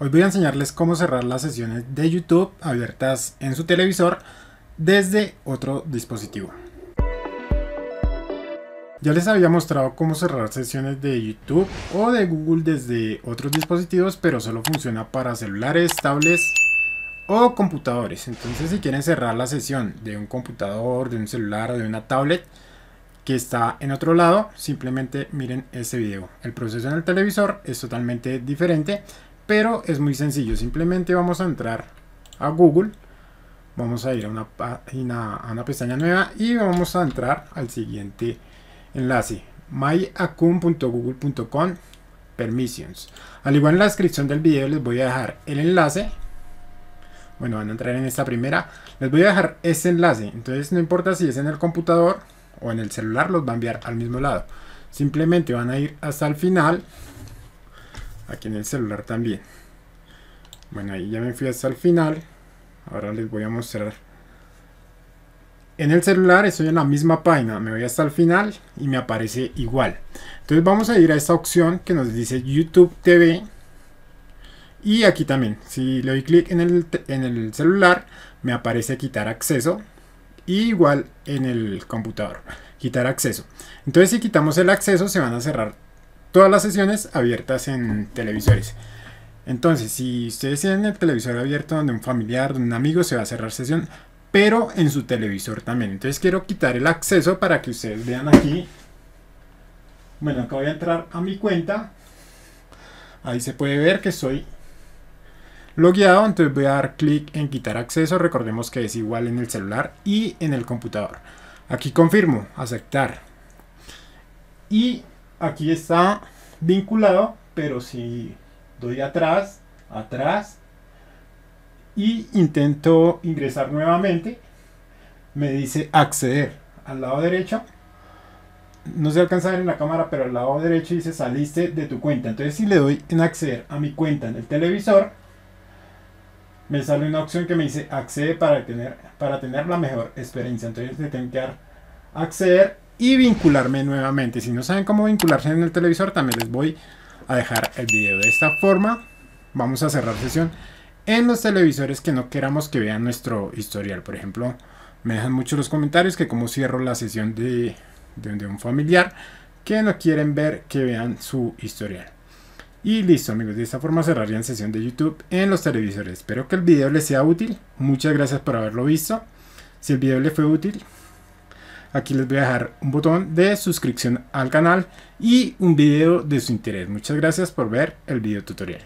Hoy voy a enseñarles cómo cerrar las sesiones de YouTube abiertas en su televisor desde otro dispositivo. Ya les había mostrado cómo cerrar sesiones de YouTube o de Google desde otros dispositivos, pero solo funciona para celulares, tablets o computadores. Entonces si quieren cerrar la sesión de un computador, de un celular o de una tablet que está en otro lado, simplemente miren este video. El proceso en el televisor es totalmente diferente pero es muy sencillo, simplemente vamos a entrar a Google, vamos a ir a una, página, a una pestaña nueva y vamos a entrar al siguiente enlace, myacum.google.com permissions. Al igual en la descripción del video les voy a dejar el enlace. Bueno, van a entrar en esta primera. Les voy a dejar ese enlace. Entonces no importa si es en el computador o en el celular, los va a enviar al mismo lado. Simplemente van a ir hasta el final aquí en el celular también bueno ahí ya me fui hasta el final ahora les voy a mostrar en el celular estoy en la misma página me voy hasta el final y me aparece igual entonces vamos a ir a esta opción que nos dice YouTube TV y aquí también si le doy clic en el, en el celular me aparece quitar acceso igual en el computador quitar acceso entonces si quitamos el acceso se van a cerrar todas las sesiones abiertas en televisores. Entonces, si ustedes tienen el televisor abierto donde un familiar, donde un amigo se va a cerrar sesión, pero en su televisor también. Entonces quiero quitar el acceso para que ustedes vean aquí. Bueno, acá voy a entrar a mi cuenta. Ahí se puede ver que estoy logueado, entonces voy a dar clic en quitar acceso. Recordemos que es igual en el celular y en el computador. Aquí confirmo, aceptar. Y aquí está vinculado, pero si doy atrás, atrás y intento ingresar nuevamente, me dice acceder al lado derecho. No se alcanza a ver en la cámara, pero al lado derecho dice saliste de tu cuenta. Entonces si le doy en acceder a mi cuenta en el televisor, me sale una opción que me dice accede para tener, para tener la mejor experiencia. Entonces le tengo que dar acceder y vincularme nuevamente. Si no saben cómo vincularse en el televisor, también les voy a dejar el video de esta forma. Vamos a cerrar sesión en los televisores que no queramos que vean nuestro historial. Por ejemplo, me dejan mucho los comentarios que como cierro la sesión de, un familiar que no quieren ver que vean su historial. Y listo amigos, de esta forma cerrarían sesión de YouTube en los televisores. Espero que el video les sea útil. Muchas gracias por haberlo visto. Si el video les fue útil, Aquí les voy a dejar un botón de suscripción al canal y un video de su interés. Muchas gracias por ver el video tutorial.